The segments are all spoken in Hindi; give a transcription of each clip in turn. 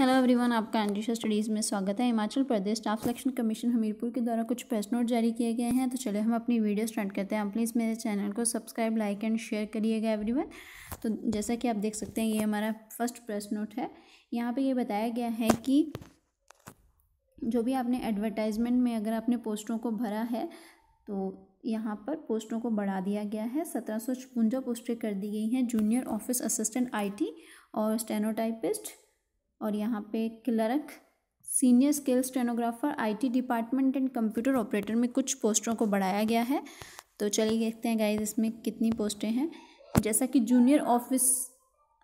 हेलो एवरीवन आपका अंजिशा स्टडीज़ में स्वागत है Himachal Pradesh staff selection commission Hamirpur के द्वारा कुछ प्रेस नोट जारी किए गए हैं तो चलिए हम अपनी वीडियो स्टार्ट करते हैं आप प्लीज़ मेरे चैनल को सब्सक्राइब लाइक एंड शेयर करिएगा एवरीवन तो जैसा कि आप देख सकते हैं ये हमारा फर्स्ट प्रेस नोट है यहाँ पर ये बताया गया है कि जो भी आपने एडवर्टाइजमेंट में अगर आपने पोस्टों को भरा है तो यहाँ पर पोस्टों को बढ़ा दिया गया है सत्रह सौ छपुंजा पोस्टें कर दी गई हैं जूनियर ऑफिस असिस्टेंट आईटी और स्टेनोटाइपिस्ट और यहाँ पे clerk senior skill stenographer IT department and computer operator में कुछ पोस्टों को बढ़ाया गया है तो चलिए देखते हैं गाइज इसमें कितनी पोस्टें हैं जैसा कि junior office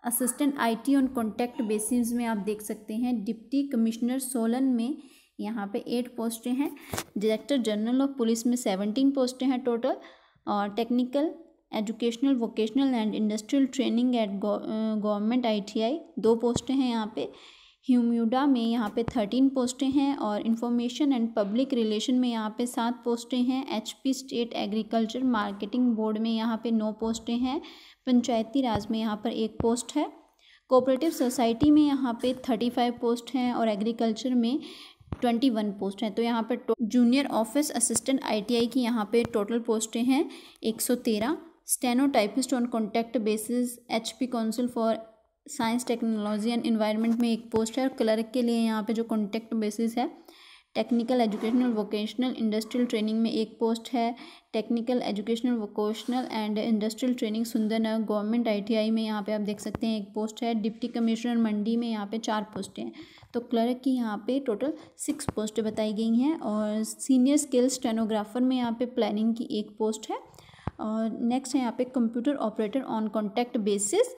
assistant IT on contact basis में आप देख सकते हैं डिप्टी कमिश्नर सोलन में यहाँ पे एट पोस्टें हैं डायरेक्टर जनरल ऑफ पुलिस में सेवनटीन पोस्टें हैं टोटल और technical educational vocational and industrial training at government ITI दो पोस्टें हैं यहाँ पे ह्यूम्यूडा में यहाँ पे थर्टीन पोस्टें हैं और इंफॉर्मेशन एंड पब्लिक रिलेशन में यहाँ पे सात पोस्टें हैं HP state agriculture marketing board में यहाँ पे नौ पोस्टें हैं पंचायती राज में यहाँ पर एक पोस्ट है कोऑपरेटिव सोसाइटी में यहाँ पे थर्टी फाइव पोस्ट हैं और एग्रीकल्चर में ट्वेंटी वन पोस्ट हैं तो यहाँ पर जूनियर ऑफिस असिस्टेंट आईटीआई की यहाँ पे टोटल पोस्टें हैं एक सौ तेरह stenotypist on contact basis H P council for science technology and environment में एक पोस्ट है और क्लर्क के लिए यहाँ पे जो कॉन्टैक्ट बेसिस है technical educational vocational industrial training में एक पोस्ट है technical educational vocational and industrial training Sundarnagar government ITI में यहाँ पे आप देख सकते हैं एक पोस्ट है डिप्टी कमिश्नर मंडी में यहाँ पे चार पोस्टें हैं तो क्लर्क की यहाँ पे टोटल सिक्स पोस्टें बताई गई हैं और सीनियर स्किल स्टेनोग्राफर में यहाँ पे प्लानिंग की एक पोस्ट है और नेक्स्ट है यहाँ पे computer operator on contact basis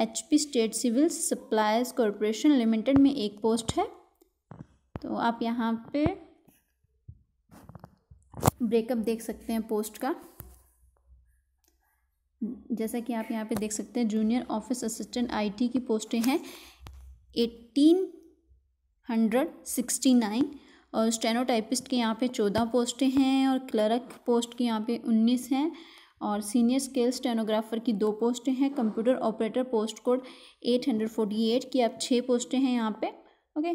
HP state civil supplies corporation limited में एक पोस्ट है तो आप यहाँ पे ब्रेकअप देख सकते हैं पोस्ट का जैसा कि आप यहाँ पे देख सकते हैं जूनियर ऑफिस असिस्टेंट आईटी की पोस्टें हैं एट्टीन हंड्रेड सिक्सटी नाइन और स्टेनोटाइपिस्ट के यहाँ पे चौदह पोस्टें हैं और क्लर्क पोस्ट के यहाँ पे उन्नीस हैं और सीनियर स्केल स्टेनोग्राफर की दो पोस्टें हैं computer operator post code eight hundred forty eight की आप छः पोस्टें हैं यहाँ पे okay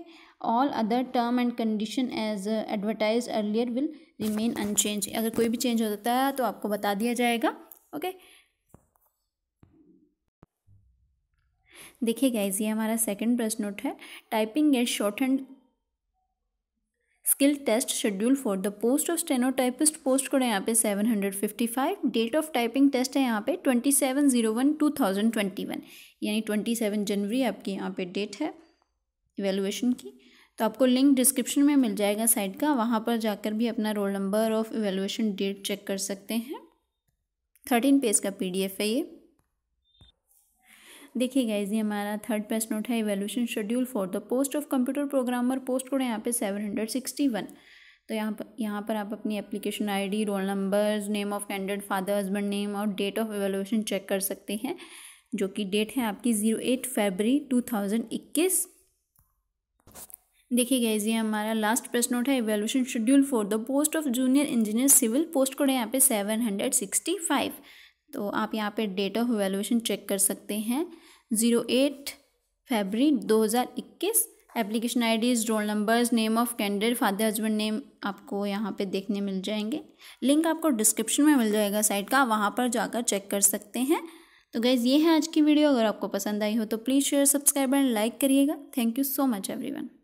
all other term and condition as advertise earlier will remain unchange अगर कोई भी चेंज हो जाता है तो आपको बता दिया जाएगा ओके देखिए गाइज ये हमारा सेकंड प्रश्न नोट है typing is shorthand skill test schedule for the post of stenotypist post code है यहाँ पे 755 डेट ऑफ टाइपिंग टेस्ट है यहाँ पे 2701 वन यानी 27 जनवरी आपकी यहाँ पे डेट है इवेलुएशन की तो आपको लिंक डिस्क्रिप्शन में मिल जाएगा साइट का वहाँ पर जाकर भी अपना roll number of evaluation date check कर सकते हैं थर्टीन पेज का पी है ये देखिए गाइज ये हमारा थर्ड प्रश्न नोट है evaluation schedule for the post of computer programmer post code है यहाँ पे सेवन हंड्रेड सिक्सटी वन तो यहाँ पर यहाँ पर आप अपनी application ID roll numbers name of candidate father husband name और डेट ऑफ एवेल्यूशन चेक कर सकते हैं जो कि डेट है आपकी zero eight February two thousand इक्कीस देखिए गाइज ये हमारा लास्ट प्रश्न नोट है evaluation schedule for the post of junior engineer civil post code है यहाँ पे सेवन हंड्रेड सिक्सटी फाइव तो आप यहाँ पे डेट ऑफ वैल्यूएशन चेक कर सकते हैं ज़ीरो एट फेबरी दो हज़ार इक्कीस application IDs roll numbers name of candidate father husband name आपको यहाँ पे देखने मिल जाएंगे लिंक आपको डिस्क्रिप्शन में मिल जाएगा साइट का वहाँ पर जाकर चेक कर सकते हैं तो गैज़ ये है आज की वीडियो अगर आपको पसंद आई हो तो please share subscribe and like करिएगा thank you so much one